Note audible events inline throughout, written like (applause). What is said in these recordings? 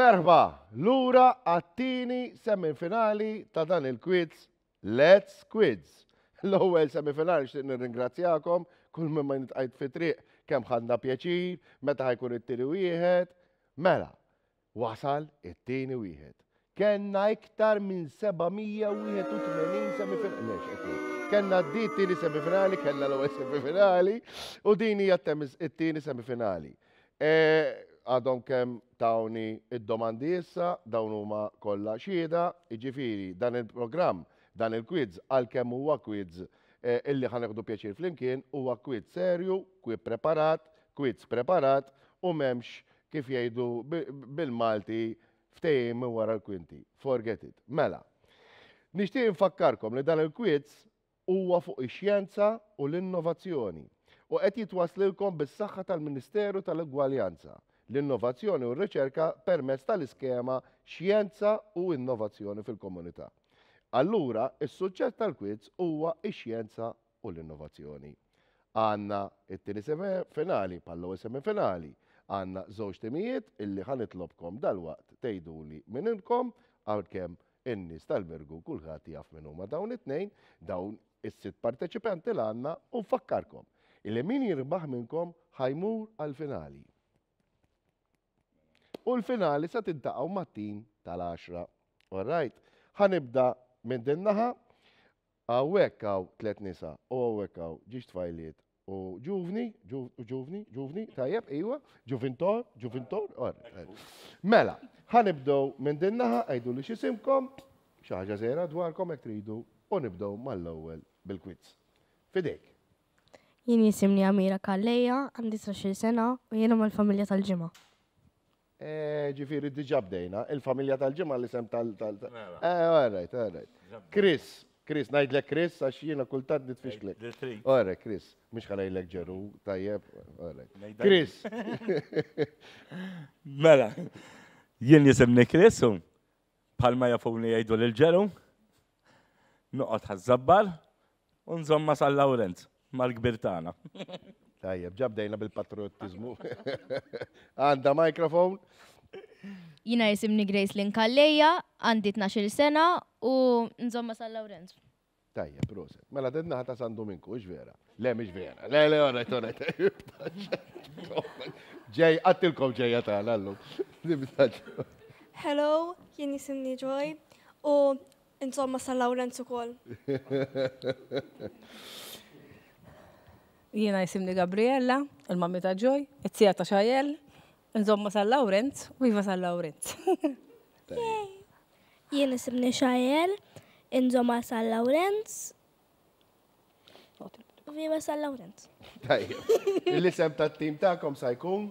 Merħba, lura għattini semifinali ta' dan il-quiz Let's Quiz. L-ewwel semifinali xtieq nirringrazzjakom kull minn ma nitqajt fi triq kemm ħadna pjaċir, meta ħajkun it-tieni wieħed. Mela, wasal it-tieni wieħed. Kenna iktar minn 781 semifinali kena di t-tini semifinali, kenna l-ewel semifinali, u din hija t-tini semifinali. Eh, għadhom kemm tawni id-domandi issa, dawn huma kollha xieda, iġifiri dan il-programm, dan il-quiz għalkemm huwa quiz eh, illi ħaneħdu pjaċir flimkien huwa quiz serju, quiz preparat, quiz preparat u memx kif jgħidu bil-Malti ftejim wara l-kwinti. Forget it. Mela. Nixtieq infakkarkom li dan il-quiz huwa fuq ix-xjenza u l-innovazzjoni u qed jitwaslilkom bis-saħħa tal-Ministeru tal-Igwaljanza l-innovazzjoni u r-riċerka permezz tal-iskema xjenza u innovazzjoni fil-komunità. Allura, il suġġett tal kwiz huwa x-xjenza u l-innovazzjoni. Għanna it-tieni finali, pallu semifinali, għanna żewġ timijiet illi ħanitlobkom dal-waqt tgħiduli minn inkom għalkemm in-nies tal-bergu kulħadd jaf minn huma dawn it-tnejn, dawn is sit parteċipanti l-għanna u fakkarkom. Il-min jirbaħ minnkom ħajmur għal-finali. U l-finali se tintaqgħu mat-tim tal-10. Alright, ħanibda minn din naħa hawnhekk tliet nisa u hawnhekk ġiex tfajliet u ġuvni, ġuvni, ġuvni, tajjeb, iwa, ġuvintor, ġuvintor, Mela, ħanibdow minn din naħa għajdu li xisimkom, xaħġa zera dwarkom jek tridu u nibdow mal-ewwel bil-quiz. Fidejk. Jien jisimni Amira Kalleja, għandi 16 sena u jiena mal-familja tal-ġimgħa. Eh, ġifiri diġa bdejna, il-familja tal ġemma li sem tal- tal- tal. Mela. Eh, alright, alright. Chris, Chris, najdlek Chris, għax jena kultant nitfixklek. Alright, Chris, mux ħanajlek ġeru, tajjeb, alright. Chris. (laughs) Mela, jien jisimni Chris, palma jafogni jajdu l-ġeru, nuqot għazzabbar, unżomma sal Lawrence, mal-gbirtana. (laughs) Tajjeb, ġabdejna bil-patriotizmu. (laughs) Għanda mikrofon? Jina jisimni Grace Linkalleja, għandi 12 sena u nżomma San Lawrenz. Tajjeb, proset. Mela d dedna ħata San Dominku, iġvera. Le, mix vera. Le, le, orret, orret. (laughs) Ġej, għattilkom ġej ta' għallu. Hello, jini jisimni Joy u nżomma San Lawrenz u kol. (laughs) Jiena jisimni Gabriella, il-mammi ta' Joy, il-tsija ta' ċajel, (laughs) nżomma San Laurent, u jiva San Laurent. Jiena jisimni ċajel, nżomma San Laurent, u jiva San Laurent. il lisem ta' tim kom sa' jkun?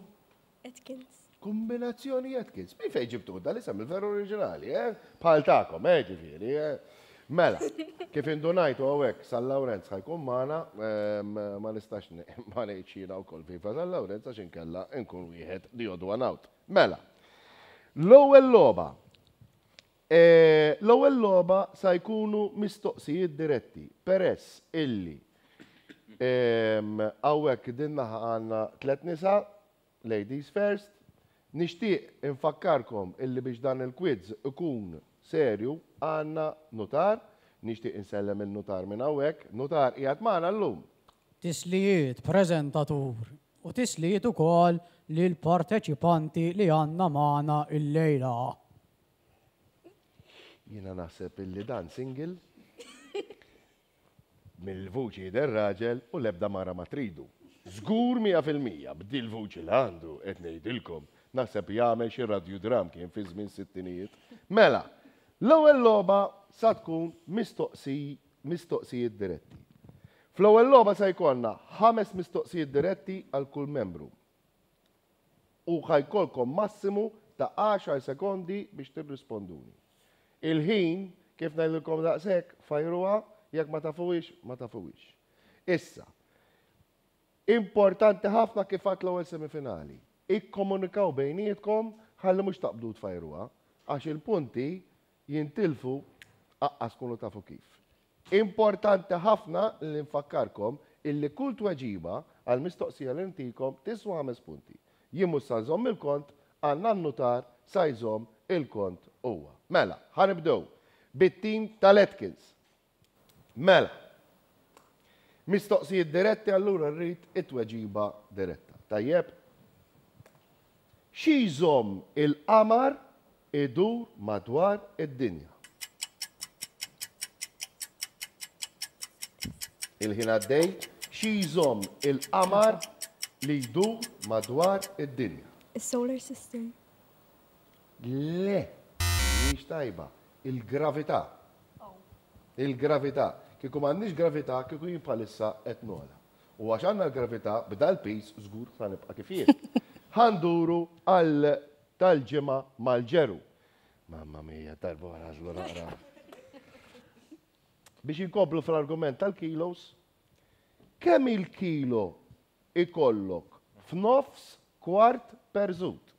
Etkins. Kombinazzjoni Atkins. Mi fej ġibtu l-isem il-veru oriġinali, eh? Pal kom, eh ġifiri, eh? Mela, kif indunajtu għawek, San Lawrenz ħajkun maħna, ma nistax (laughs) ma nejċina u kol FIFA San Lawrenz għax inkella nkun wieħed li jodu għanawt. Mela, l-ewwel loba. E, l-ewwel loba sa jkunu mistoqsijiet diretti peress illi għawek dinna għanna tlet nisa, ladies first, nishtiq infakkarkom illi biex dan il-quiz ikun serju għanna notar, nixtieq insellem il-notar minn hawnhekk, notar qiegħed magħna llum. Tislijiet preżentatur u tislijiet ukoll l parteċipanti li għanna magħna il-lejla. Jiena naħseb illi dan single (laughs) mill-vuċi der raġel u lebda mara ma tridu. fil-mija bdil vuċi l-għandu, etnejdilkom, naħseb jgħamil xi radju dram kien fi żmien sittinijiet. Mela, L-ewwel logħba sa tkun mistoqsijiet diretti. Fl-ewwel logħba se jkollna ħames mistoqsijiet diretti għal kull membru. U ħajkolkom massimu ta' 10 sekondi biex tirrisponduni. Il-ħin kif ngħidilkom daqshekk fajruha jekk ma tafuwix ma tafuwix. Issa, importanti ħafna kif għat l-ewwel semifinali. Ikkomunikaw bejnietkom ħalli mhux taqbdu tfajruha għax il-punti jintilfu aqqas kunu tafu kif. Importanti ħafna l infakkarkom illi kull tweġiba għal mistoqsija li intikom tiswa ħames punti. Jimmu sanżom il-kont għanna notar sajżom il-kont huwa. Mela, ħanibdow. bit-tim tal etkins Mela, mistoqsijiet diretti allura rrid it-tweġiba diretta. Tajjeb, xizom il-qamar idur madwar id-dinja. Il-ħin għaddej xizom il-qamar li jdur madwar id-dinja. il solar system. Le, miex tajba, il-gravità. Oh. Il-gravità. Kiku m'għandniex gravità, kiku jimpalissa etnola. nola. U għaxanna għandna l-gravità b'dal pis żgur ta' nibqa' (laughs) għal tal-ġimgħa mal-ġeru. Mamma mija, tarbu għazlu naqra. Biex inkoblu fl-argument tal-kilos, kemm il-kilo ikollok f'nofs kwart per zut?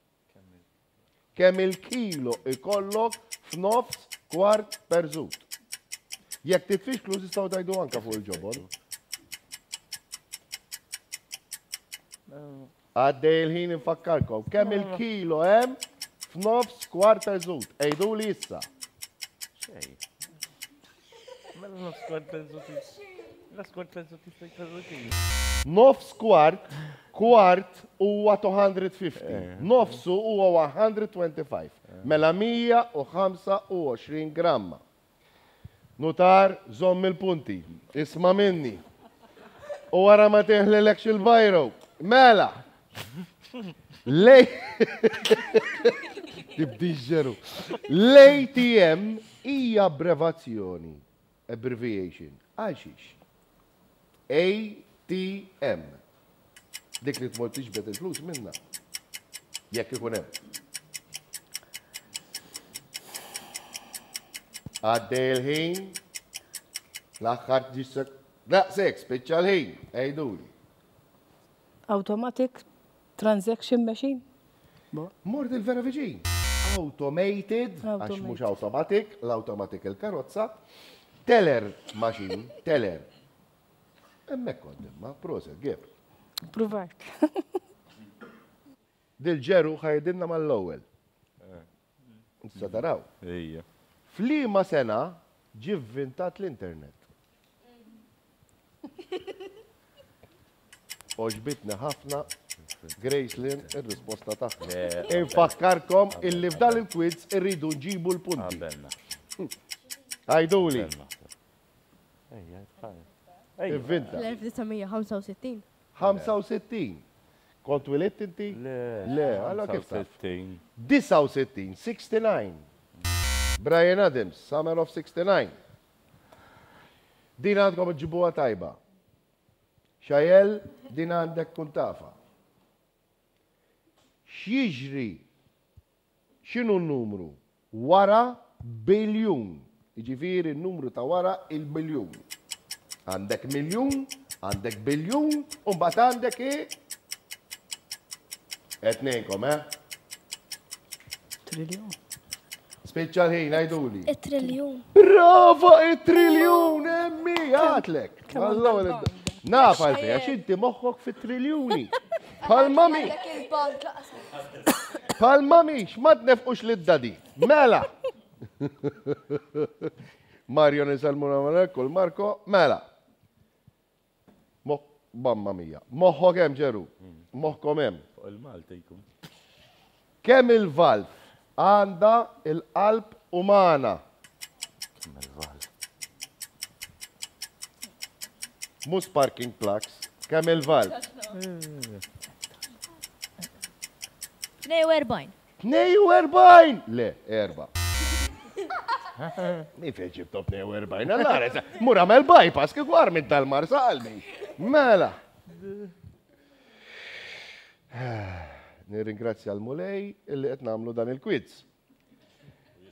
Kemm il-kilo ikollok f'nofs kwart per zut? Jekk tifixklu tistgħu tajdu anka fuq il-ġobor. Għaddej il-ħin infakkarkom. Kemm il-kilo hemm eh? f'nofs kwarta żut. Ejdu li issa. Xej. Mela nofs kwarta żut. Nofs kwarta żut Nofs kwart, kwart huwa 250. Eh. Nofsu huwa 125. Eh. Mela 125 gramma. Notar, zomm il-punti. Isma minni. U għara ma teħlilekx il-vajru. Mela, Lej. (laughs) Tibdi Lej TM atm hija abbrevazzjoni. Abbreviation. Għaxix. ATM. Dik li t tiġbed il-flus minna. Jekk ikunem. hemm. Għaddej il-ħin. L-aħħar ġisek. Daqsek, speċjal ħin. Ejduli. Automatic Transaction machine? Mort il-vera viġin. Automated, għax mux automatic, l-automatic il-karozza, teller machine, (laughs) teller. Emmek kondimma, proset, għib. Provajt. (laughs) Dil-ġeru ħajdinna mal-lowel. Eh. Issa taraw. Flima sena ġivvintat l-internet. (laughs) Oġbitna ħafna Gracelyn, il-risposta ta' Infakkarkom illi f'dal il-quiz irridu nġibu l-punti. Għajduli. Ivvinta. 1965 65. Kont wilet inti? Le, għalla kif 69, 69. Brian Adams, Summer of 69. Din għandkom ġibuwa tajba. Xajel, din għandek kuntafa xieġri x'inhu n-numru wara biljun. Iġifiri n-numru ta' wara il-biljun. Għandek miljun, għandek biljun, u bat għandek i? Etnejnkom, eh? Triljon. Speċa ħin, għajduli. Il-triljon. Brava, il emmi, għatlek. Nafa l-fej, għax inti moħħok fit-triljoni. (laughs) Palmami. Palmami, nefqux li d dadi Mela. Mario nisalmuna malek Marko, mela. Mamma mija. Moħħok hemm ġeru. Moħħkom komem. Fuq il-Malta jkun. il-valf għanda il-qalb umana? Kem il-valf. Mus parking plaks. Kem il-valf? Eh. 42. 42! Le, erba. Mi fej ġibtu 42, mura mel bypass, kik warmi tal-mar salmi. Mela. Eh, Nirringrazzja għal mulej illi qed namlu dan il-quiz.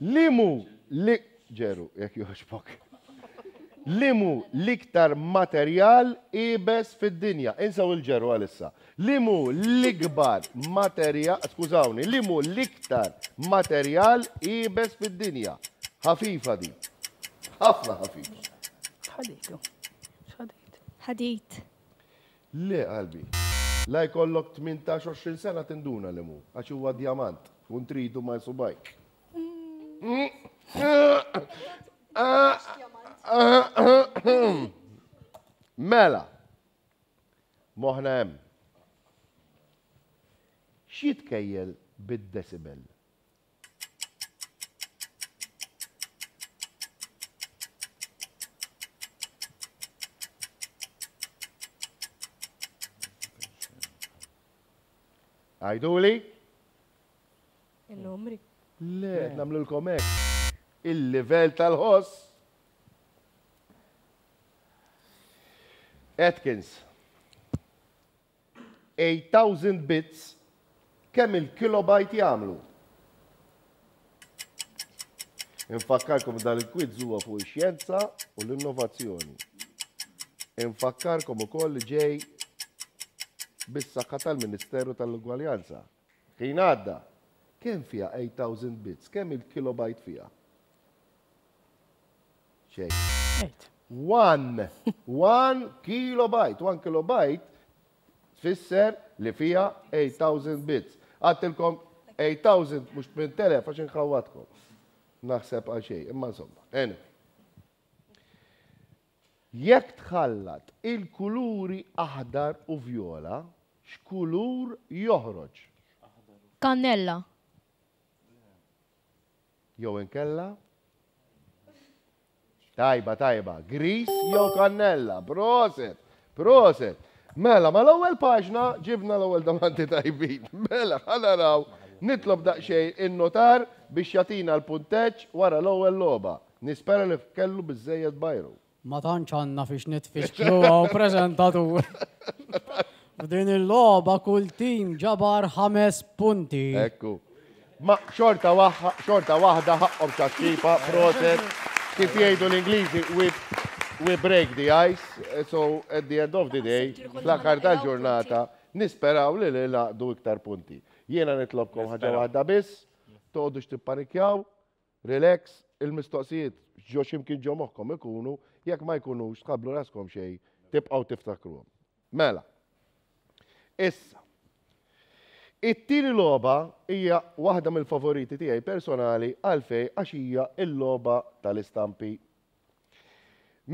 Limu li ġeru, jekk joħxbok limu liktar materjal ibes fid-dinja. Insaw il-ġerwa għalissa. Limu likbar materjal, skużawni, limu liktar materjal ibes fid-dinja. Ħafifa di. Ħafna ħafifa. Ħaditu. Ħadit. Le, għalbi. La jkollok 18-20 sena tinduna limu, Għaxi huwa diamant, Un tridu ma Mm. mm. Ah. Ah. Mela, moħna hemm. Xitkejjel bid-decibel? li? Il-numri. Le, namlu l-komek. Il-level tal-ħoss Atkins, 8000 bits kemm il-kilobajt jagħmlu. Infakkarkom dal il-quiz huwa fuq ix-xjenza u l-innovazzjoni. Infakkarkom ukoll li ġej bis-sakka tal-Ministeru tal-Ugwaljanza. Ħin għadda, kemm fiha 8000 bits, kemm il-kilobajt fiha? Ċej. One one kilobyte, one kilobyte fisser li fija 8000 bits. Għattilkom 8000 mux minn tele, faċin xawatkom. Naħseb għal imma insomma. Anyway. Jekk tħallat il-kuluri aħdar u viola, x'kulur joħroġ? Kannella. Jew inkella? Tajba, tajba. Gris jew kannella. Proset, proset. Mela, ma l-ewwel paġna ġibna l-ewwel domanti tajbin. (laughs) Mela, ħana raw. Nitlob daqsxejn in-notar biex jatina l-punteġġ wara l-ewwel logħba. Nispera li kellu biżejjed bajru. Ma tantx għandna fiex nitfixklu u (laughs) preżentatur. F'din il-logħba kull tim ġabar ħames punti. Ekku. Ma xorta waħda xorta waħda ħaqhom ċaċċipa, kif jgħidu l-Ingliżi, we break the ice, so at the end of the day, fl-aħħar tal-ġurnata, nisperaw li li laqdu iktar punti. Jiena nitlobkom ħaġa waħda biss, x tippanikjaw, relax, il-mistoqsijiet ġo ximkien ġo moħħkom ikunu, jekk ma jkunux tqablu raskom xejn, tibqgħu tiftakruhom. Mela. Issa, It-tieni logħba hija waħda mill-favoriti tiegħi personali għalfej għax hija l-logħba tal-istampi.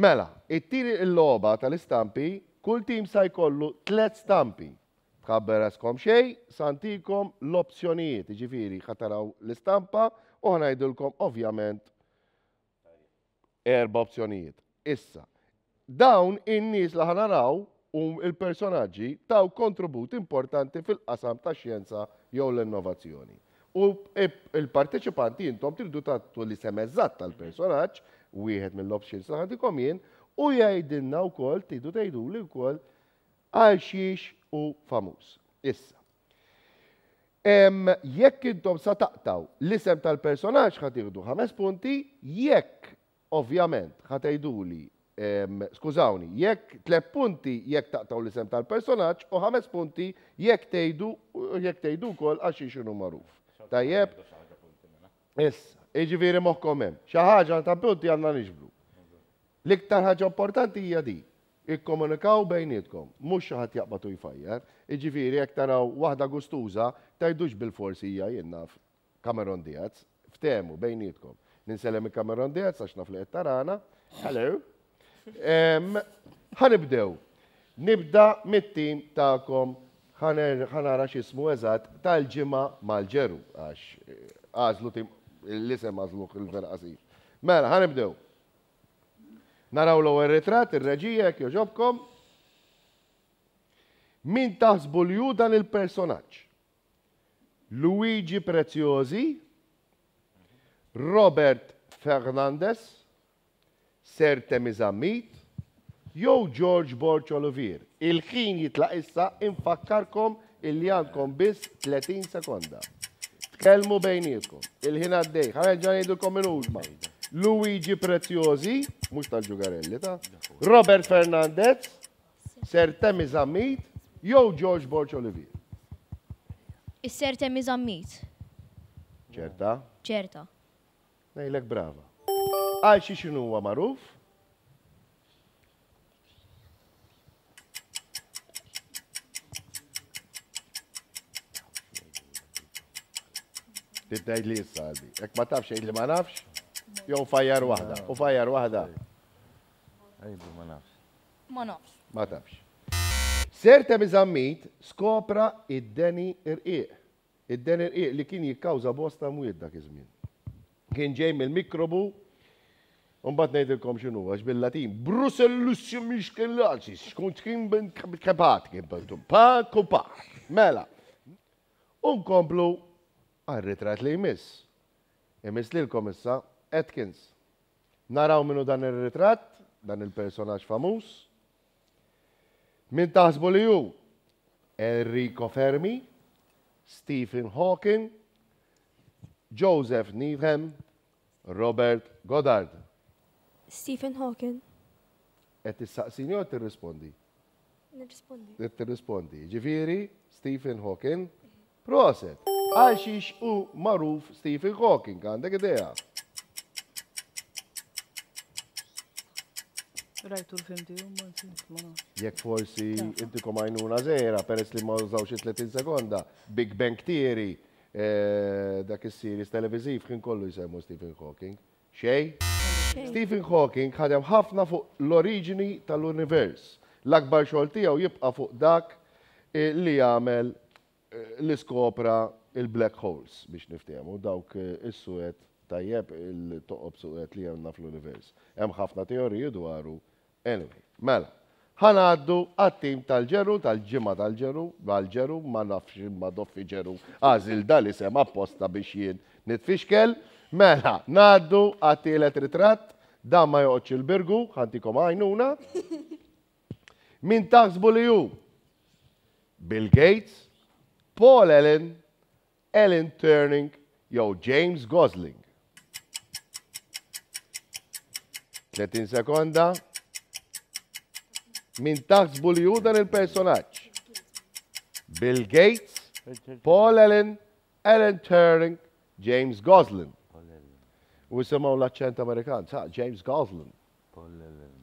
Mela, it-tieni l-logħba tal-istampi kull tim sa jkollu tliet stampi. Kabberaskom xej, santikom l-opzjonijiet, ġifiri, ħataraw l-istampa u ħanajdulkom ovvjament erba opzjonijiet. Issa, dawn in-nies li ħanaraw u il-personaġġi taw kontribut importanti fil-qasam ta' xjenza jew l-innovazzjoni. U il-parteċipanti intom tridu tattu l-isem eżatt tal-personaġġ, wieħed mill-options li ħadikom jien, u jgħidilna wkoll tridu tgħidu li wkoll kol, għalxiex u famuż. Issa. Jekk intom sa taqtaw l-isem tal-personaġġ jgħidu ħames punti, jekk ovvjament ħatejdu li skużawni, jekk tlepp punti jekk taqtaw l-isem tal-personaġġ u ħames punti jekk tgħidu jekk tgħidu wkoll għax xinu magħruf. Tajjeb. Issa, jiġifieri moħħkom hemm. Xi ħaġa ta' punti għandna niġbru. L-iktar ħaġa importanti hija di. Ikkomunikaw bejnietkom, mhux xi ħadd jaqbatu u jfajjar. Jiġifieri jekk taraw waħda gustuża tajdux bil-forsi hija jien naf Cameron Diaz, ftemu bejnietkom. Ninsellem cameron Diaz għax naf li qed tarana. Hello. Ħanibdew. Nibda mit-tim ta'kom ħanara xismu eżat tal-ġimma mal-ġeru, għax eh, għazlu tim l-isem għazlu il-verqasif. Mela, ħanibdew. Naraw l-ewwel ritrat, ir-reġija joġobkom. Min taħsbu li ju dan il-personaġġ? Luigi Preziosi, Robert Fernandez, Ser Temizamit, jew George Borch Olivier. Il-ħin jitla issa infakkarkom illi għandkom biss 30 sekonda. Tkelmu bejnietkom. Il-ħin għaddej. Ħarġan jidulkom minn uġma. Luigi Preziosi, mux tal-ġugarelli ta' Robert Fernandez, Ser Zammit, jew George Borch Olivier. is Temizamit. Zammit. ċerta? ċerta. Nejlek brava għal xi xinu huwa magħruf. Tibdej li jissaldi. għalbi. Jek ma tafx jgħid li ma nafx, jow fajjar wahda, U fajjar waħda. li ma nafx. Ma nafx. Ma tafx. Serta miżammit skopra id-deni irqiq. Id-deni irqiq li kien jikkawza bosta mwied dak iż Kien ġej mill-mikrobu Unbat nejdilkom xinu, għax bil-latin, Bruxellus Brusellussium mixkellaxis, xkunt kimben kapat, kimben pa, kupat, mela. Unkomplu għal-ritrat li jmiss. Jmiss li l-komissa Atkins. Naraw minnu dan il-ritrat, dan il-personaġ famus. Min taħsbu li ju? Enrico Fermi, Stephen Hawking, Joseph Needham, Robert Goddard. Stephen Hawking. Et tissaqsini u tirrispondi? Nirrispondi. E tirrispondi. Ġifiri, Stephen Hawking. Proset. Għal u maruf Stephen Hawking, għandek idea. Rajtu l-film u ma Jek forsi inti komajnu komajnuna zera, peress li ma użawx 30 sekonda, Big Bang Theory, eh, dak il series televiziv kien kollu jsemmu Stephen Hawking. Xej? Stephen Hawking ħadem ħafna fuq l-oriġini tal-univers. L-akbar xogħol tiegħu jibqa' fuq dak eh, li jagħmel eh, li skopra il-black holes biex niftehmu dawk eh, is-suet tajjeb il-toqob suqet li għanna fl-univers. Hemm ħafna teoriji dwaru. Anyway, mela. ħanaddu għat-tim tal-ġeru, tal-ġimma tal-ġeru, tal-ġeru, ma nafx ma doffi ġeru. Għazil dali sem apposta biex jien nitfixkel. Mela, naddu għati ritratt, dan damma joqċ il-birgu, ħantikom għajnuna. (laughs) Min taħsbu li ju? Bill Gates, Paul Allen, Ellen Turning, jew James Gosling. 30 sekonda. Min taħsbu li ju dan il personaċ Bill Gates, Paul Allen, Ellen Turing, James Gosling. U jisimaw l-accent Amerikan, sa' James Goslin. Paul Ellen.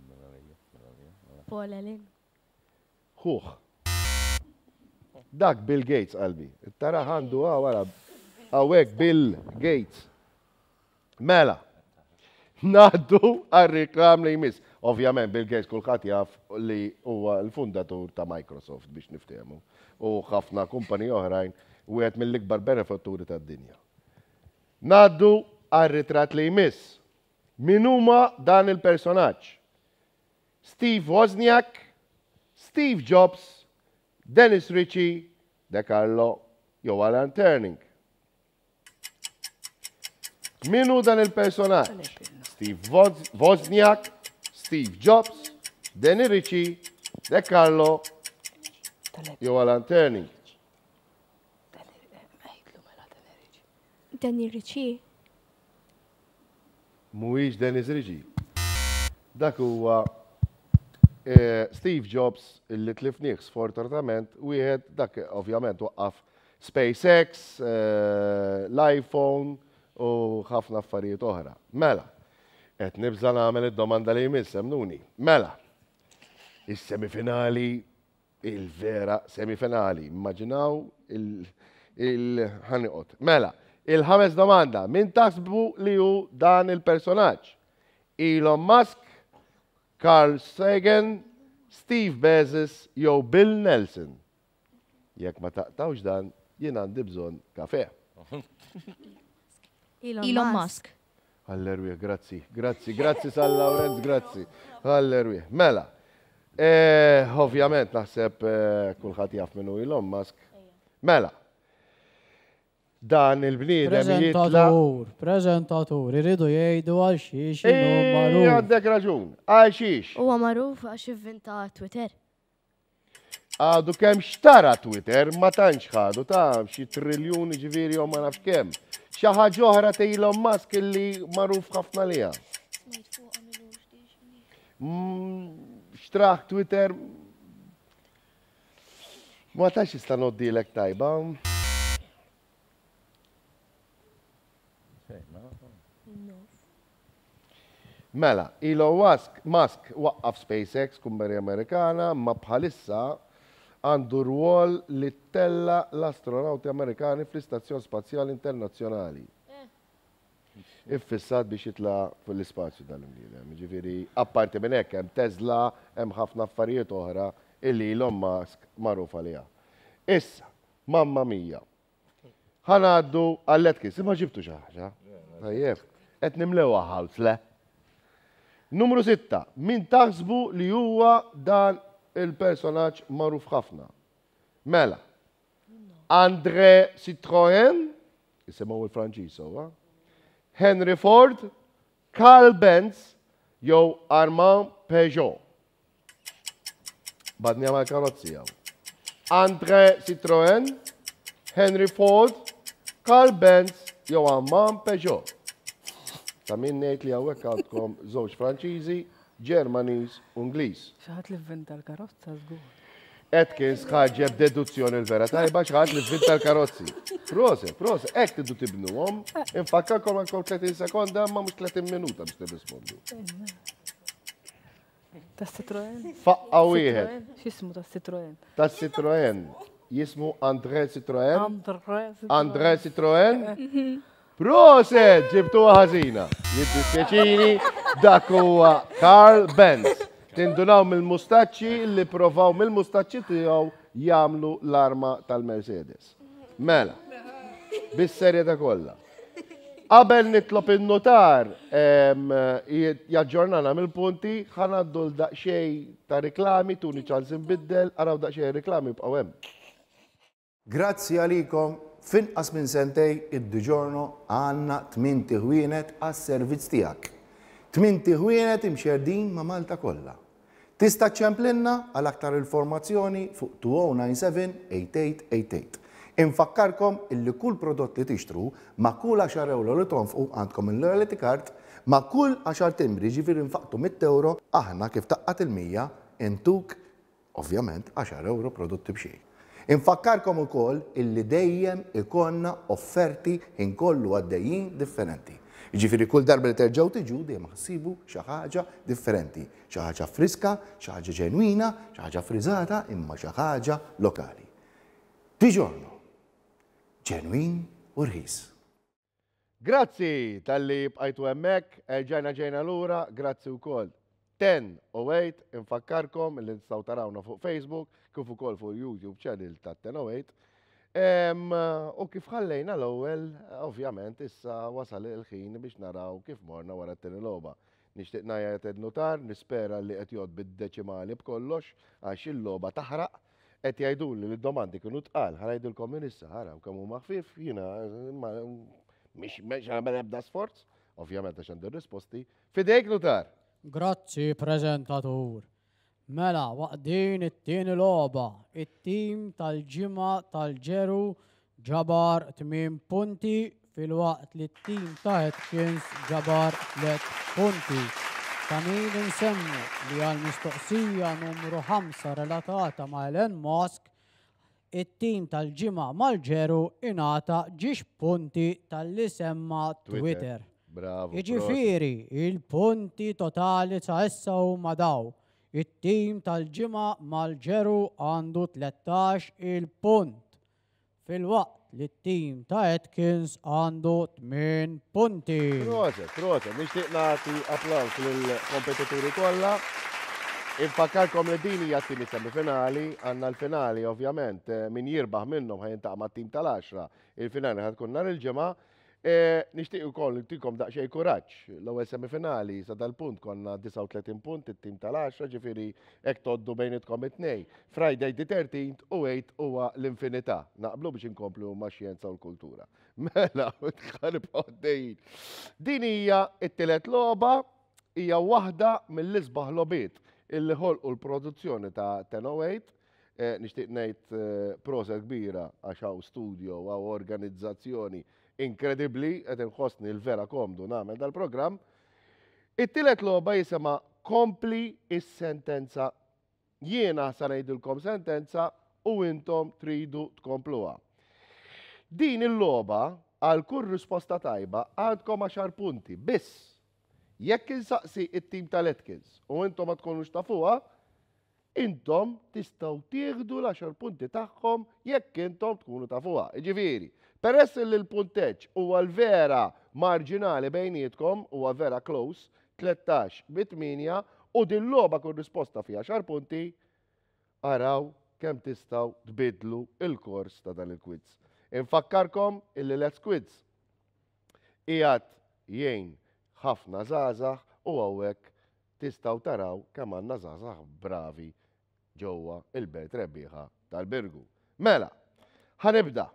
Paul Ellen. Huħ. Dak Bill Gates qalbi. Tara għandu għawara. Ah, Għawek Bill Gates. Mela. Naddu għal-reklam li jmiss. Ovvjament Bill Gates kulħadd jaf li huwa l-fundatur ta' Microsoft biex niftehmu u ħafna kumpani oħrajn u għed mill-ikbar benefetturi tad dinja Naddu għal-ritrat li jmiss. Minuma dan il personaċ Steve Wozniak, Steve Jobs, Dennis Ritchie, De Carlo, jew Alan Turning. Minu dan il personaċ Steve Wozniak, Steve Jobs, Dennis Ritchie, De Carlo, jew Alan Turning. Danny eh, mela Ritchie mhuwiex Dennis Riġi. Dak huwa eh, Steve Jobs illi tlifnieh sfortunatament jħed dak ovvjament waqqaf SpaceX, eh, l-iPhone u ħafna affarijiet oħra. Mela, qed nibża nagħmel id-domanda li jmiss semnuni. Mela, is-semifinali il-vera semifinali. Immaġinaw il-ħaniqot. Mela, Il-ħames domanda, min taħsbu li hu dan il-personaġġ? Elon Musk, Carl Sagan, Steve Bezos jew Bill Nelson. Jekk ma taqtawx dan, jien għandi bżonn kafe. (laughs) Elon Musk. Allerwie, grazzi, grazzi, grazzi sal Lawrenz, grazzi. Allerwie, mela. Eh, ovvjament naħseb eh, kulħadd jaf minnu Elon Musk. Mela dan il-bniedem jitla. Prezentatur, irridu jgħidu għal xiex. Għandek raġun, għal xiex. Huwa magħruf għax ivvinta Twitter. Għadu kem xtara Twitter, ma tanċ ħadu ta' xie triljoni ġiviri u ma nafx kem. Xi ħaġa oħra ta' Elon Musk illi magħruf ħafna liha. Mm, xtraħ Twitter. Ma tax jista' dilek tajba. Mela, Elon Musk, Musk waqqaf SpaceX, kumberi Amerikana, ma bħalissa għandu rwol li tella l-astronauti Amerikani fl-Istazzjon Spazjali Internazzjonali. Eh. Iffissat biex jitla fl-ispazju dal-imlila. Ġifiri, apparti minn hekk hemm Tesla, hemm ħafna affarijiet oħra illi Elon Musk magħruf għaliha. Issa, mamma mija. Ħanaddu għallet kis, ma ġibtu xi ħaġa. Eh, Tajjeb, qed nimlewha ħawsle. le. Numru 6. Min taħsbu li huwa dan il personaċ maruf ħafna. Mela. André Citroën, jisimgħu il-Franċiż huwa. Henry Ford, Carl Benz, jew Armand Peugeot. Badni għamal karotzi għaw. André Citroën, Henry Ford, Carl Benz, jew Armand Peugeot. Ta' minn ngħid li għawek għadkom zoċ franċizi, Ġermaniż, Ungliż. ċaħat li vvinta l-karozza zgur. Etkins ħagġeb deduzzjoni l-vera tajba xaħat li vvinta l karotzi Prose, prose, hekk tiddu kol infakkalkom kol 30 sekonda ma mux 30 minuta biex tirrispondu. Ta' Citroen? Faqqa u jħed. ċismu ta' Citroen? Ta' Citroen. Jismu Andre Citroen? Andre Citroen. Andre Citroen? Mhm. Proset, ġibtuha ħażina. Jiddispjaċini, dak huwa Carl Benz. Tindunaw mill-mustaċċi li provaw mill-mustaċċi tiegħu jagħmlu l-arma tal-Mercedes. Mela, bis ta' kollha. Qabel nitlob in-notar jaġġornana mill-punti ħanaddu l-daqxej ta' reklami tuni ċans biddel għaraw daqxej reklami b'qawem. Grazzi għalikom Finqas minn sentej id-diġorno għanna tmin tiħwienet għas-servizz tiegħek. Tmin tiħwienet imxerdin ma' Malta kollha. Tista' ċemplinna għal aktar informazzjoni fuq 2097-8888. Infakkarkom illi kull prodott li tixtru ma' kull 10 euro li tonfqu għandkom il-loyalty card ma' kull 10 timbri ġifir infaqtu 100 euro aħna kif taqqat il mija intuk ovvjament 10 euro prodotti bxejn. Infakkarkom ukoll illi dejjem ikonna offerti inkollu għaddejjin differenti. Ġifiri kull darba li terġaw tiġu dejjem ħsibu xaħġa ħaġa differenti, Xaħġa friska, xaħġa ġenwina, xaħġa frizzata, imma xi ħaġa lokali. Tiġorno, ġenwin u rħis. Grazzi tal-li bqajtu hemmhekk, e ġajna ġejna lura, grazzi wkoll 1008 infakkarkom li nistaw tarawna fuq Facebook, kif ukoll fuq YouTube channel ta' 1008. U kif ħallejna l-ewwel, ovvjament issa wasal il-ħin biex naraw kif morna wara t-tieni logħba. Nixtieq ngħid Ed Nutar, nispera li qed jgħod bid-deċimali b'kollox għax il-logħba taħraq qed jgħiduli li d domandi kienu tqal, ħarajdilkom minn issa ħara kemm huma ħfief, jiena mhix mhux ebda sforz, ovvjament għax għandu risposti. Fidejk Nutar! Grazzi prezentatur. Mela, waqt din it-tieni logħba, it-tim tal-ġimgħa tal-ġeru ġabar tmien punti fil-waqt li t-tim ta' Hetkins ġabar tliet punti. Tamin insemmu li għal-mistoqsija numru 5 relatata ma' Elen Mosk it-tim tal-ġimgħa mal-ġeru ingħata ġiex punti tal-li semma Twitter. Bravo. Iġifiri, il-punti totali ta' essa u madaw. Il-tim tal-ġima mal-ġeru għandu 13 il-punt. Fil-waqt li t-tim ta' Atkins għandu 8 punti. Proċe, proċe, nishtiq nati applaus lill-kompetituri kollha. Infakkarkom li din hija t-timi semifinali, għanna l-finali ovvjament eh, min jirbaħ minnhom ħajintaq ma' tim tal-10. Il-finali ħatkun nhar il-ġimgħa E, nishtiq ukoll tikom daqsxejn kuraġġ l-ewwel semifinali sa dal-punt konna 39 punt it-tim tal-10 ġifieri hekk toddu bejn itkom it-tnej. Friday the 13th u 8 huwa l-infinità. Naqblu biex inkomplu ma' xjenza u l-kultura. (laughs) Mela, tħarib għoddejn. Din hija it-tielet logħba hija waħda mill-isbaħ lobiet illi u l-produzzjoni ta' 1008 e, nishtiq ngħid e, prosa kbira għax hawn studio għaw organizzazzjoni inkredibli qed inħossni l-vera komdu nagħmel dal-programm. it tilet logħba jisema kompli is-sentenza. Jiena sa ngħidilkom sentenza u intom tridu tkompluha. Din il loba għal kull risposta tajba għandkom 10 punti biss. Jekk insaqsi it-tim tal-Etkins u intom ma tkunux tafuha, intom tistaw tieħdu l-10 punti tagħhom jekk intom tkunu fuqha. Ġifieri, peress li l-punteġġ huwa l-vera marġinali bejnietkom huwa vera close 13 bit 8 u din logħba korrisposta fiha 10 punti araw kemm tistaw tbidlu il-kors ta' dan il-quiz. Infakkarkom illi let's quiz. Ijat jgħin ħafna zazax u għawek tistaw taraw kemm għandna zazax bravi ġewwa il-belt rebbieħa tal-Birgu. Mela, ħanibda.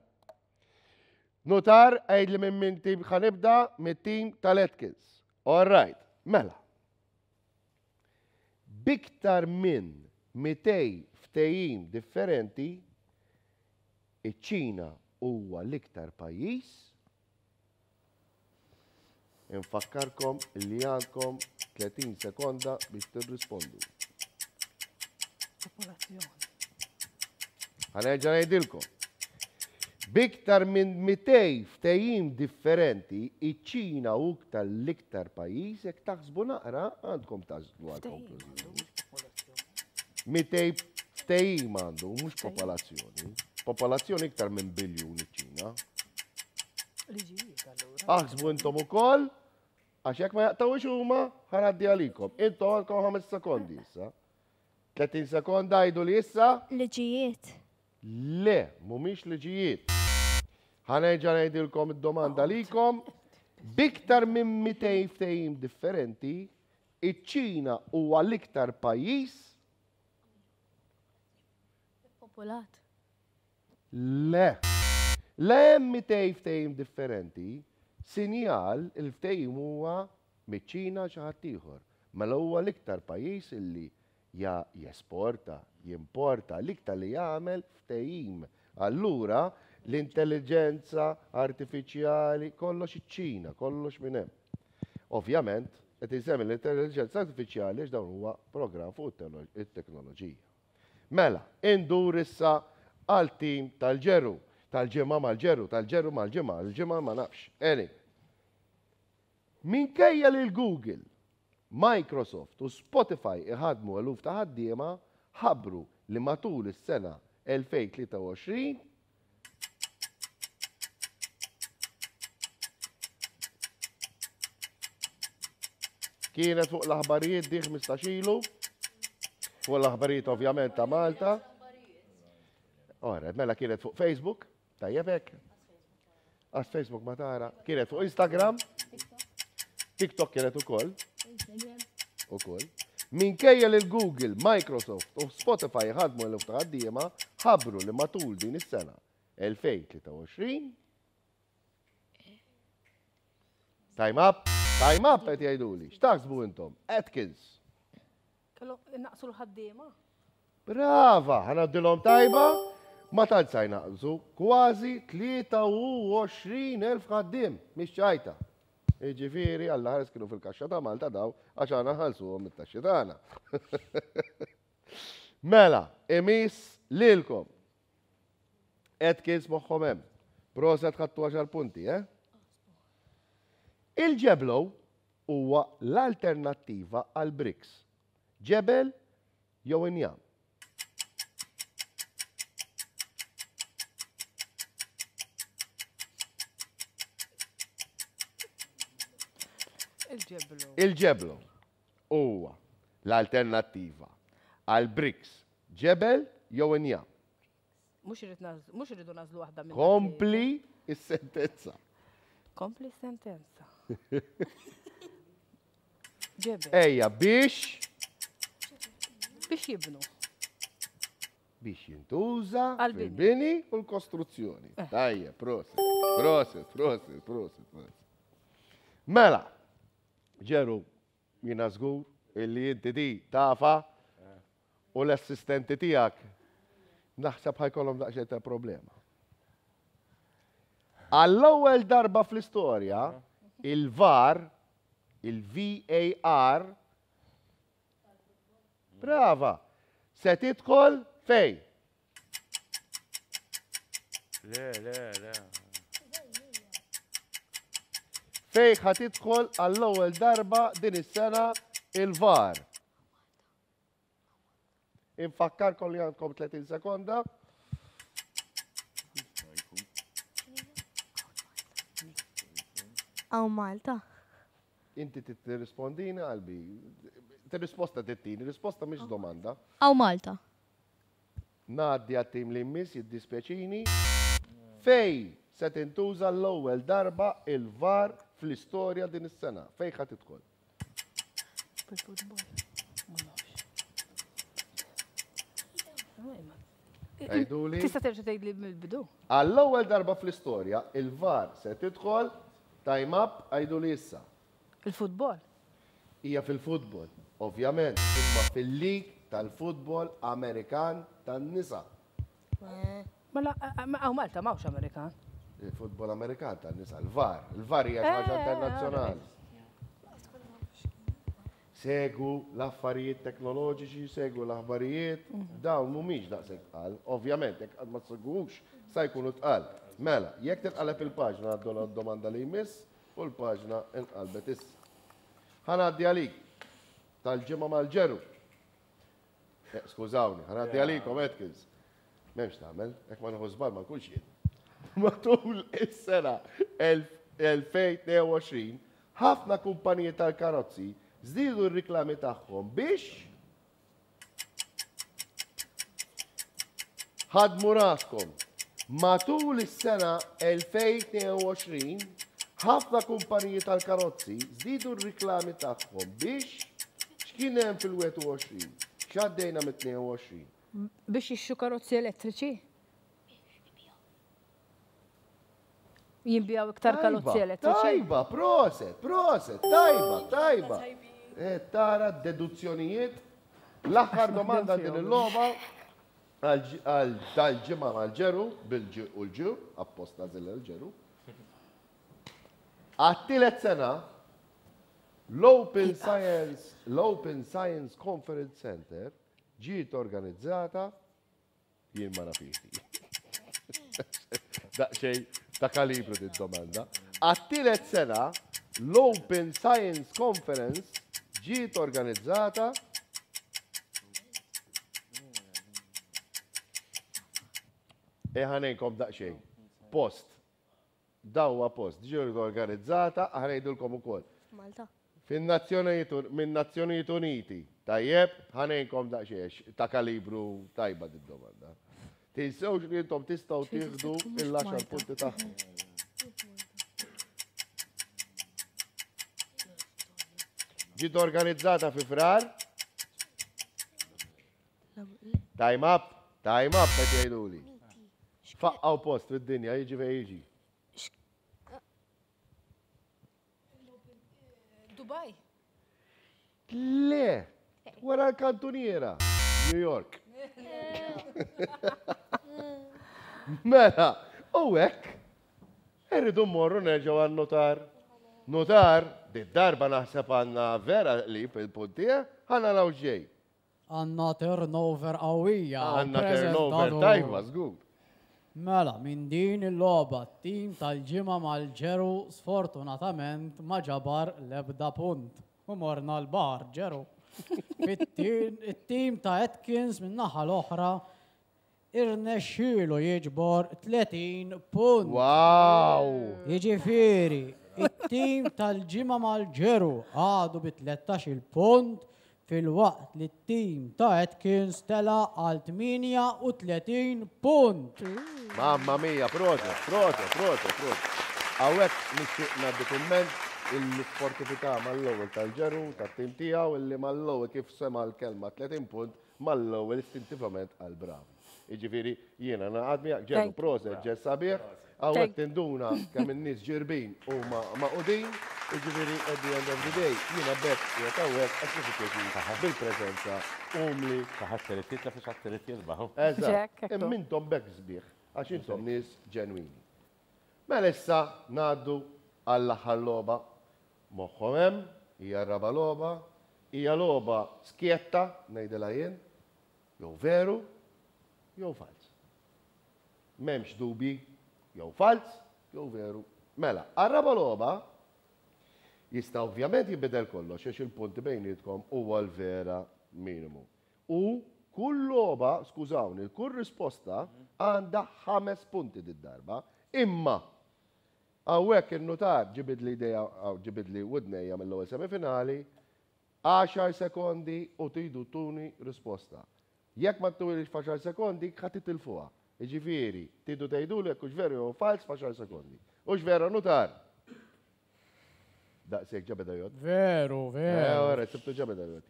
Notar għajd li minn minn tim ħanibda mit tim tal etkins All right, mela. Biktar minn mitej ftejim differenti, iċ-ċina huwa l-iktar pajjiż. Infakkarkom li għandkom 30 sekonda biex tirrispondu popolazzjoni. Għanerġa ngħidilkom. Biktar minn 200 ftejim differenti, iċ-Ċina u ktar liktar pajis, jek taħsbu naqra għandkom taħsbu għal-konklużjoni. 200 ftejim għandu, mux popolazzjoni. Popolazzjoni iktar minn biljun iċ-Ċina. Aħsbu intom u ukoll, għax jek ma jgħattawiex u ma ħaraddi għalikom. Intom għandkom 5 sekondi sa'. 30 sekonda jidu li issa? Liġijiet. Le, mumiex liġijiet. Ħanerġa' ngħidilkom id-domanda oh, kom. Biktar minn 200 ftejim differenti, iċ-Ċina huwa l-iktar pajjiż Popolat. Le. Le mitej ftejim differenti, sinjal il ftejim huwa miċ-Ċina xi ħadd ieħor. Mela huwa l-iktar pajjiż illi ja jesporta, jimporta, likta li jagħmel ftehim. Allura l-intelligenza artifiċjali kollox iċ-Ċina, kollox minn hemm. Ovvjament, qed insemmi l-intelligenza artifiċjali għax dawn huwa programm fuq it-teknoloġija. Mela, indur issa għal tim tal-ġeru, tal-ġemma mal-ġeru, tal-ġeru mal-ġemma, l-ġemma ma nafx. Eni, minkejja lil Google Microsoft u Spotify iħadmu eluf ta' ħaddiema ħabru li matul is-sena 2023 kienet fuq l-aħbarijiet diħ mistaxilu fuq l-aħbarijiet ovvjament ta' Malta. Ora, mela kienet fuq Facebook, ta' hekk. Għax Facebook ma kienet fuq Instagram, TikTok kienet ukoll. U koll. Minkejja li l-Google, Microsoft u Spotify ħadmu l-uf taqaddima ħabru li matul din is-sena 2023. Time up, time up qed jgħiduli. X'taħsbu intom? Atkins. Kellu naqsu l-ħaddiema. Brava, ħanaddilhom tajba. Ma tal sajnaqżu kważi 23,000 ħaddiem, mis ċajta. Iġifiri, għalla ħares kienu fil-kaxxa ta' Malta daw, għax ħalsu għom it ta' Mela, emis lilkom. Et kis moħħom hemm. Proset ħattu 10 punti, eh? Il-ġeblow huwa l-alternattiva għal brix Ġebel jew injam. Il-ġeblu huwa l alternativa għal briks ġebel jew inja. Mux irridu nażlu waħda minn. Kompli is-sentenza. Kompli sentenza. Ġebel. (laughs) Ejja, biex. Biex jibnu. Biex jintuża għal bini u l-kostruzzjoni. Eh. Tajja, proset, proset, proset, proset. Mela, ġeru jina zgur illi inti di tafa u l-assistenti tijak naħseb ħajkolom daqxet ta' problema. Għall-ewwel darba fl-istorja, il-VAR, il-VAR, brava, se titkol fej. Le, le, le fej ħatidħol għall-ewwel darba din is-sena il-VAR. Infakkar kolli għandkom 30 sekonda. Aw Malta. Inti tirrispondina qalbi. Tirrisposta tittini, risposta mhix domanda. Aw Malta. Naddi għattim li miss jiddispjaċini. Fej se tintuża l-ewwel darba il-var fl-istorja din is-sena? Fejn ħad tidħol? Tista terġa tgħidli mill-bidu. Għall-ewwel darba fl-istorja, il-VAR se tidħol time up għajduli issa. Il-futbol. Hija fil-futbol, ovvjament, imma fil-lig tal-futbol Amerikan tan-nisa. Ma Malta mawx Amerikan il-futbol Amerikan ta' nisa, l-var, l-var hija ħaġa eh, internazzjonali. Segu l-affarijiet teknoloġiċi, segu l-aħbarijiet, mhm. dawn mhumiex daqshekk tqal, ovvjament jekk ma tsegwux sa jkunu tqal. Mela, jekk tinqaleb il-paġna għaddu domanda li jmiss u l-paġna inqalbet ħana għaddi għalik tal-ġimgħa mal-ġeru. Eh, skużawni, għalik, għalikom Atkins. Memx tagħmel, jekk ma n żbar ma nkunx jien. (laughs) matul is-sena 2022 ħafna kumpanijiet tal-karozzi zdidu r-riklami tagħhom biex ħadmu raskom. Matul is-sena 2022 ħafna kumpanijiet tal-karozzi zdidu r-riklami tagħhom biex x'kien hemm fil-21 x'għaddejna mit-22. Biex ixxu karozzi elettriċi? jimbijaw iktar kalozzelet. Tajba, proset, proset, tajba, tajba. E, tara deduzzjonijiet. L-aħħar domanda din il-logħba għal-ġimma għal ġeru bil-ġu l-ġu, apposta zilla l-ġeru. Għattilet sena l-Open iva. Science, l-Open Science Conference Center ġiet organizzata jien ma nafix. (laughs) Daqsxejn ta' kalibru di domanda. Għattilet sena l-Open Science Conference ġiet organizzata Eħanejkom daqxej. Post. Dawwa post. Ġiet organizzata, ħanejdulkom u kol. Malta. Fin minn Nazzjonijiet Uniti. Tajjeb, ħanejkom daqxej. Ta' kalibru tajba di domanda. تنساوش ان انتم تستووا تاخذوا ال 10 بونت جيت اورجانيزاتا في فرار تايم اب تايم اب تعيدوا لي فقه وبوست في الدنيا يجي فيجي دبي لا ورا الكانتونيرا نيويورك (laughs) Mela, u hekk, erridu morru neġo għan-notar. Notar, darba naħseb għandna vera li il-puntija, għanna raw ġej. Għanna turnover għawija. Għanna turnover tajba, żgur. Mela, minn din il-loba, tim tal ġima mal-ġeru sfortunatament ma ġabar lebda punt. U morna l-bar, ġeru. (laughs) Fit-tim ta' Atkins minn naħa l-oħra Irnexxilu jiġbor 30 punt. Wow! Jiġifieri, it-tim tal-ġimgħa mal-ġeru għadu bi 13 punt fil-waqt li t-tim ta' Atkins tela għal 38 punt. Mamma mia, proġa, proġa, proġa, proġa. Għawek nixtieq naddi il-sportifika mal-lowel tal-ġeru, tal-tim tijaw, il-li mal-lowel kif sema l-kelma 30 punt, mal-lowel istintifament għal brav Iġifiri, jiena naqad miħak ġeru proset ġer sabiħ, għawet tinduna (laughs) kemm n-nis ġirbin u ma' udin, iġifiri at the end of the day, Jiena bet jgħet għawet għaxifiketi bil-prezenza umli. Taħat t-rittit la fiex għat t-rittit jizbaħu. Eżat, mintom zbiħ, għax intom nis ġenwini. Mela issa naddu għall-aħħar loba. hija raba loba, hija loba skjetta, ngħidilha jien, jew veru, jew fals. Memx dubi jew fals jew veru. Mela, għarraba l-oba, jista ovvjament jibbedel kollox għax il-punti bejnietkom huwa l-vera minimu. U kull loba, skużawni, kull risposta għanda ħames punti did-darba. Imma Għawek il-notar ġibid li ideja, ġibid li wudnejja mill-ewwel semifinali, 10 sekondi u tidu tuni risposta. Jekk ma t-tuwil faċar sekondi, ħat titilfuha. Iġifiri, tiddu tajdu li ux veru u fals faċar sekondi. Ux veru Da, sejk ġabeda jod. Veru, veru. Eh, ora, sibtu ġabeda jod.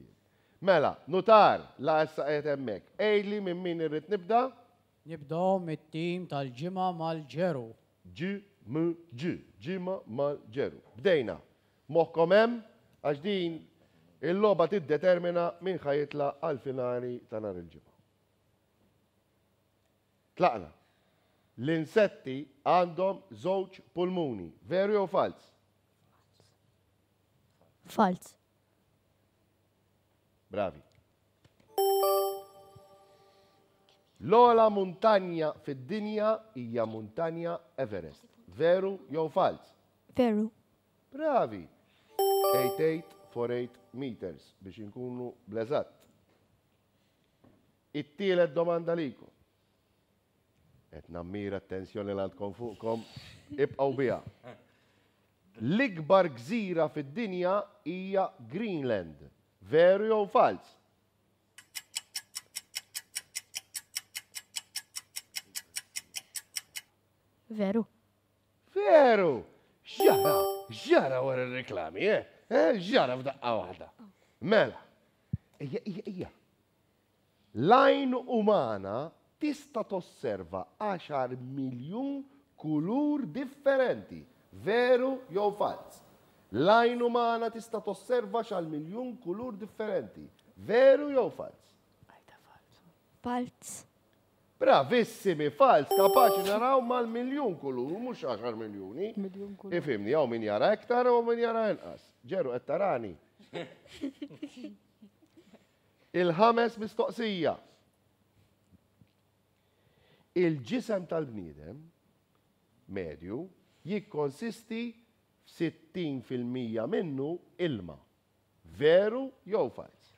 Mela, notar, la essa għet emmek. Ejli minn min irrit nibda? Nibda mit-tim tal ġima mal-ġeru. Ġi, m, ġi, ġimgħa mal-ġeru. Bdejna. Moħħkom hemm għax din Il-loba tiddetermina min ħajitla għal-finali ta' nhar il-ġimgħa. Tlaqna. L-insetti għandhom żewġ pulmuni, veru jew fals? Fals. Bravi. L-ola montagna fid-dinja hija montagna Everest. Veru jew fals? Veru. Bravi. Ejtejt For eight meters biex inkunu blezat. It-tielet domanda liku. Et nammira attenzjoni l għandkom fuqkom ibqaw biha. L-ikbar gżira fid-dinja hija Greenland. Veru jew fals? Veru. Veru! Xaħra! ġara wara il reklami eh? Ġara eh, f'daqqa wahda. Mela, ija, ija, ija. Lajn umana tista tosserva 10 miljon kulur differenti, veru jew falz. Lajn umana tista tosserva 10 miljon kulur differenti, veru jew falz. Għajta falz. Falz. Bravissimi, fals, kapaċi oh. naraw mal-miljon kullu, mux 10 miljoni. Ifimni, jaw min jara ektar, jaw min jara inqas. Ġeru, ettarani. (laughs) Il-ħames mistoqsija. Il-ġisem tal-bniedem medju jikkonsisti 60% minnu ilma. Veru jew fals?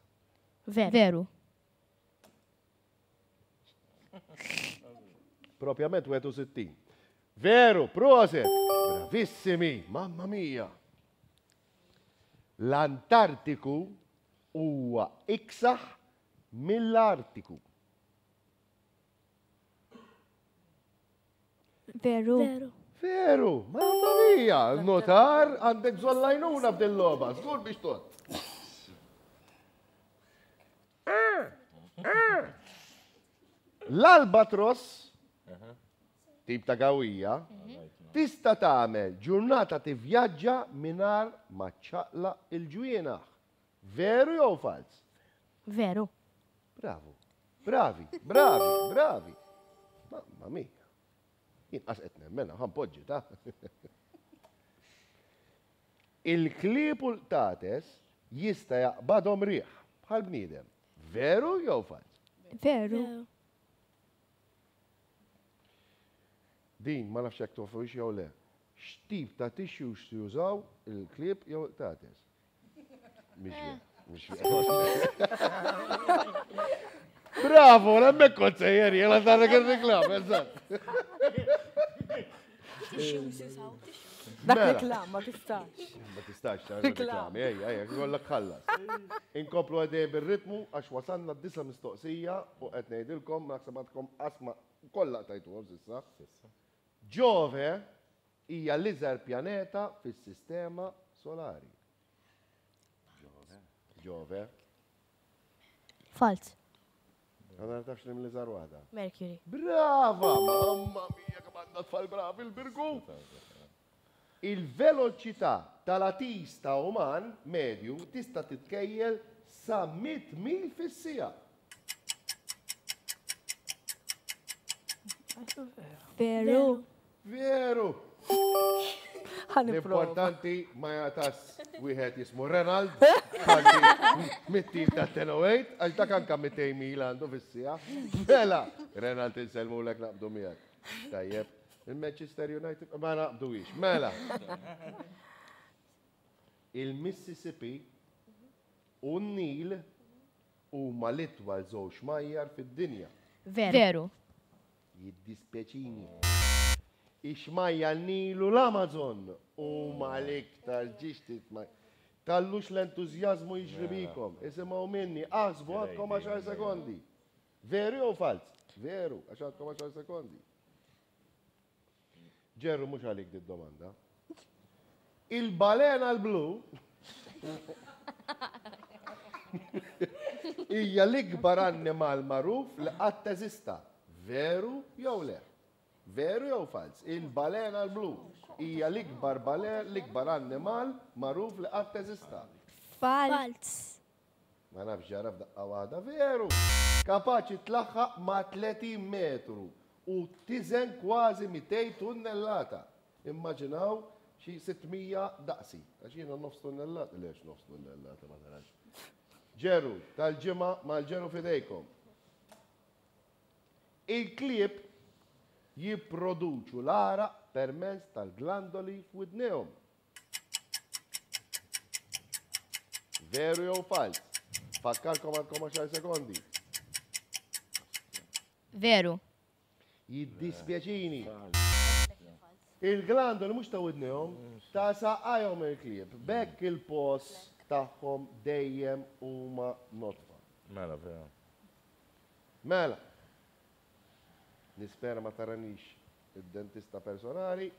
Veru. Veru. Propjament 61. Veru, proset! Bravissimi, mamma mia! L-Antartiku huwa iksaħ mill-Artiku. Veru. Veru. mamma mia! Notar għandek zollajnuna bdell loba zgur biex tot. Ah! Ah! L-albatros, uh-huh. tip ta' gawija, uh-huh. tista tagħmel ġurnata tivvjaġġa minar maċċaqla il-ġwienaħ. Veru jew fals? Veru. Bravo. Bravi, bravi, bravi. Mamma mia. Jien qasqet nemmena, ħampoġġi ta' (laughs) il-klipu l-tates jista jaqbadhom riħ bħal bniedem. Veru jew fals? Veru. Din ma nafx jek jekk ix jew le. X'tip ta' tissues jużaw il-klieb jew tates. Mhix eh. (laughs) (laughs) Bravo, l-emmek konsejjer, jela tarra kien reklam, eżat. Dak reklam, mela. ma tistax. Ma tistax, ta' reklam, ej, ej, għollak ħallas. Inkoplu għadej bil-ritmu, għax wasanna d-disa mistoqsija u għetnejdilkom, naħsabatkom asma kolla tajtu għom Ġove hija l-iżgħar pjaneta fis-sistema solari. Ġove. Ġove. Fals. Għadha tafx li mill-iżgħar waħda. Mercury. Brava! Mamma mia, kemm għandha tfal brav il-birgu! Il-veloċità tal-atista uman medju tista' titkejjel sa 100 mil fis-sija. Peru. Veru! L-importanti ma jatas (laughs) wieħed jismu Renald, (laughs) mit-tim ta' 108, għal ta' kanka 200 mil għandu fissija. Mela, Renald inselmu l-ek naqbdu miegħek. Tajjeb, il-Manchester United ma naqbdu iġ. Mela, il-Mississippi un nil u malitwa l-itwal zoċ majjar fid-dinja. Veru. Jiddispjaċini ixmajja l-nilu l-Amazon u malik tal-ġiċtit ma tallux l-entuzjazmu jixribikom. u minni, aħsbu għadkom 10 sekondi. Veru u falz? Veru, għax għadkom 10 sekondi. Ġerru mux għalik di domanda. Il-balena l-blu (laughs) ija l-ikbar annimal maruf li għattazista. Veru jew le? Veru jew fals? Il-balena l-blu hija l-ikbar balena, l-ikbar annimal magħruf li qatt teżista. Fals. Ma nafx ġara f'daqqa waħda veru. Kapaċi tlaħħaq ma' 30 metru u tiżen kważi 200 tunnellata. Immaġinaw xi 600 daqsi. Għax jiena nofs tunnellata, lex nofs tunnellata ma tarax. Ġeru tal-ġimgħa mal-ġeru fidejkom. Il-klib jipproduċu l-ara permezz tal-glandoli f'widnejhom. Veru jew fals? Fakkarkom għandkom 10 sekondi. Veru. Jiddispjaċini. Il-glandoli mhux ta' widnejhom ta' saqajhom il-klieb. Bekk il pos tagħhom dejjem huma notfa. Mela, vera. Mela, nispera ma taranix id-dentista personali,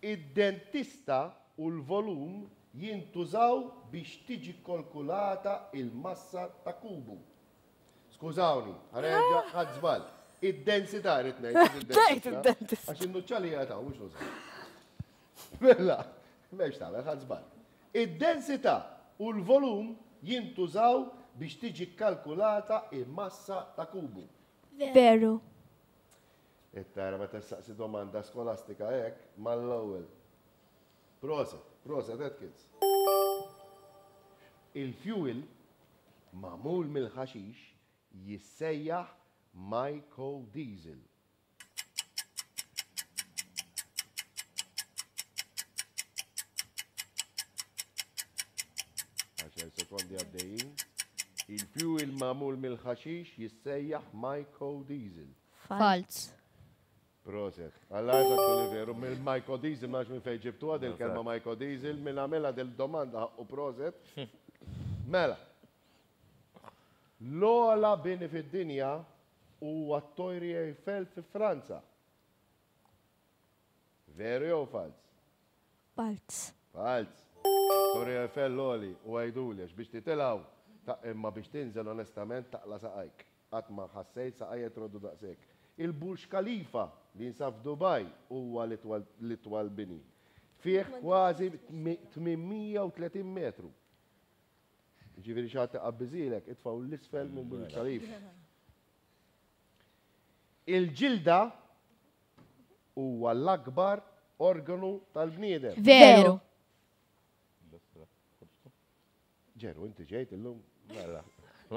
id-dentista u l-volum jintużaw biex tiġi kalkulata il-massa ta' kubu. Skużawni, għarreġa ah! ħadżbal. Id-densità rrit ngħid. id-dentista. (laughs) Għax ħadżbal. Mela, Id-densità u l-volum jintużaw biex tiġi kalkulata il-massa ta' kubu. Veru it-tara ma tessaqsi domanda skolastika hekk mal-ewwel. Proset, proset Atkins. Il-fuel mamul mill-ħaxix jissejjaħ Diesel. Għaxer sekondi għaddejin. Il-fuel mamul mill-ħaxix jissejjaħ Diesel. Falz. Proset. Alla jgħazak veru, mill-Majko Diesel, maġ minn fejġibtu għad il-kelma Majko Diesel, minn għamela del-domanda u proset. (laughs) Mela, l-ola bini fid-dinja u għattojri Eiffel fi Franza. Veru fals? falz? Falz. Falz. Torri Eiffel l-oli u għax biex titilaw, imma biex tinżel onestament taqla saqajk. Għatma ħassejt saqajet rodu daqsejk. Il-Burj Khalifa li jinsab Dubai huwa l-itwal bini. Fih kważi 830 metru. Ġiviri xaħat għabbizilek, itfaw l-isfel minn Burj Khalifa. Il-ġilda huwa l-akbar organu tal-bniedem. Veru. Ġeru, inti ġejt illum? Mela.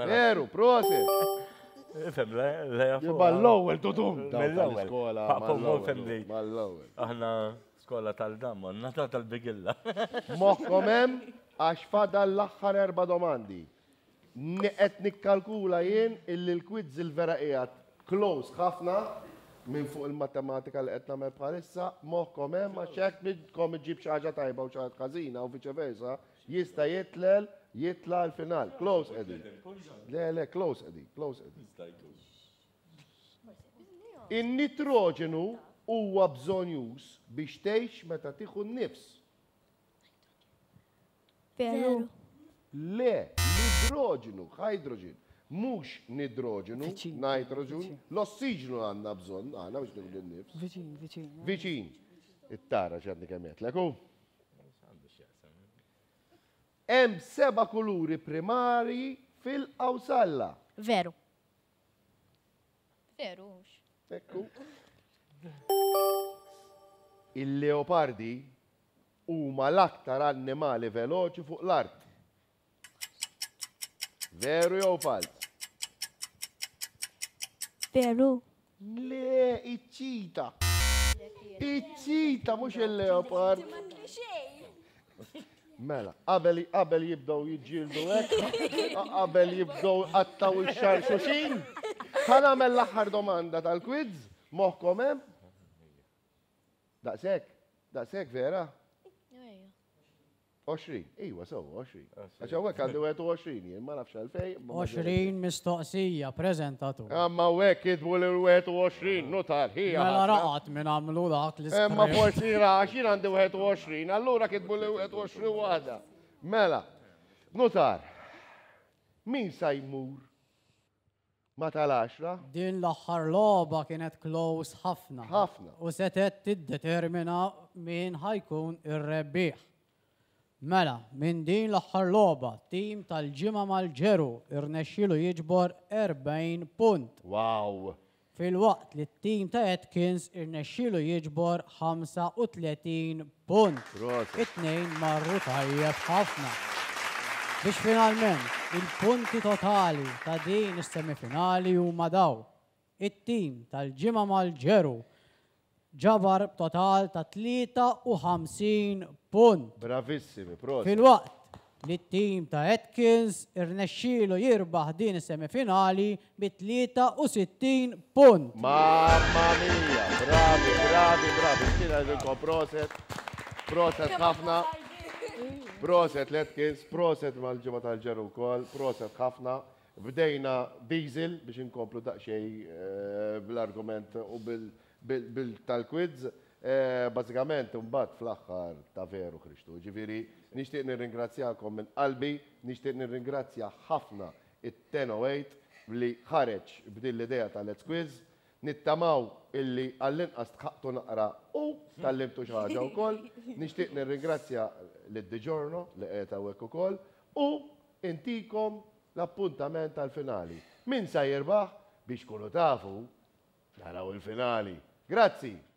Veru, prosit! (laughs) Mal-lowel, Mal-lowel. Mal-lowel. Aħna skola tal-damma, nata tal-bigilla. (laughs) Mokkomem, hemm għax fada l-aħħar erba' domandi. Niqet nikkalkula jien illi l-kwidż il-vera ijat close ħafna minn fuq il-matematika li qed nagħmel bħalissa, moħkom hemm għax hekk nidkom iġib xi ħaġa tajba u xi ħaġa ħażina u viċeversa, jista' jitlel jitla l-final. Close Eddie. Le, le, close Eddie, close Eddie. In-nitrogenu huwa bżonn jus biex tgħix meta tieħu n-nifs. Veru. Le, nidroġenu, hydrogen, mhux nidroġenu, nitrogen, l-ossiġenu għandna bżonn, għandna biex nieħdu n-nifs. It-tara hemm seba' kuluri primari fil-qawsalla. Veru. Veru. Ekku. Il-leopardi huma l-aktar annimali veloċi fuq l-art. Veru jew fals? Veru. Le, iċċita. Iċċita mhux il leopardi Mela, qabel qabel jibdew jiġġieldu hekk, (laughs) qabel jibdew qattaw ix-xar xuxin. Ħan nagħmel l-aħħar domanda tal-quiz, moħħkom hemm? Daqshekk, daqshekk vera? 20, ejwa, so, 20. Għaxa għek għandu 20, ma nafx għalfej. 20 mistoqsija, prezentatu. Għamma għek idbu l-21, notar, hija. Mela raqat minn għamlu dak li s-sema. Mela, ma forsi raqaxin għandu 21, allura kidbu l-21 għada. Mela, notar, min sajmur? Ma tal-10? Din l-axħar loba kienet close ħafna. ħafna. U setet tiddetermina min ħajkun ir-rebbieħ. Mela, minn din l-aħħar loba, tim tal-ġimma mal-ġeru irnexxilu jiġbor 40 punt. Wow! Fil-waqt li t-tim ta' Atkins irnexxilu jiġbor 35 punt. It-tnejn marru tajjeb ħafna. Biex finalment il-punti totali ta' din is-semifinali huma daw. It-tim tal-ġimma mal-ġeru ġabar total ta' 53 punt. Bravissimi, prost. Fil-waqt li t-tim ta' Atkins irnexxilu jirbaħ din semifinali bi 63 punt. Mamma mia, bravi, bravi, bravi. Kina ġilkom proset, proset ħafna. Proset Letkins, proset mal-ġimgħa tal-ġeru wkoll, proset ħafna. Bdejna diesel biex inkomplu daqsxejn eh, bl-argument u bil- tal-quiz, e, bazzikament un-bat fl-aħħar ta' veru Kristu. Ġifieri, nixtieq nirringrazzjakom minn qalbi, nixtieq nirringrazzja ħafna it 8 li ħareġ b'din l-idea tal-Let's Quiz, nittamaw illi għall-inqas tħaqtu naqra u tal-limtu xaħġa u koll, (laughs) nishtiq nirringrazzja l-Diġorno li għeta u koll u intikom l-appuntament tal-finali. Min sa jirbaħ biex kunu tafu naraw il-finali. Grazie.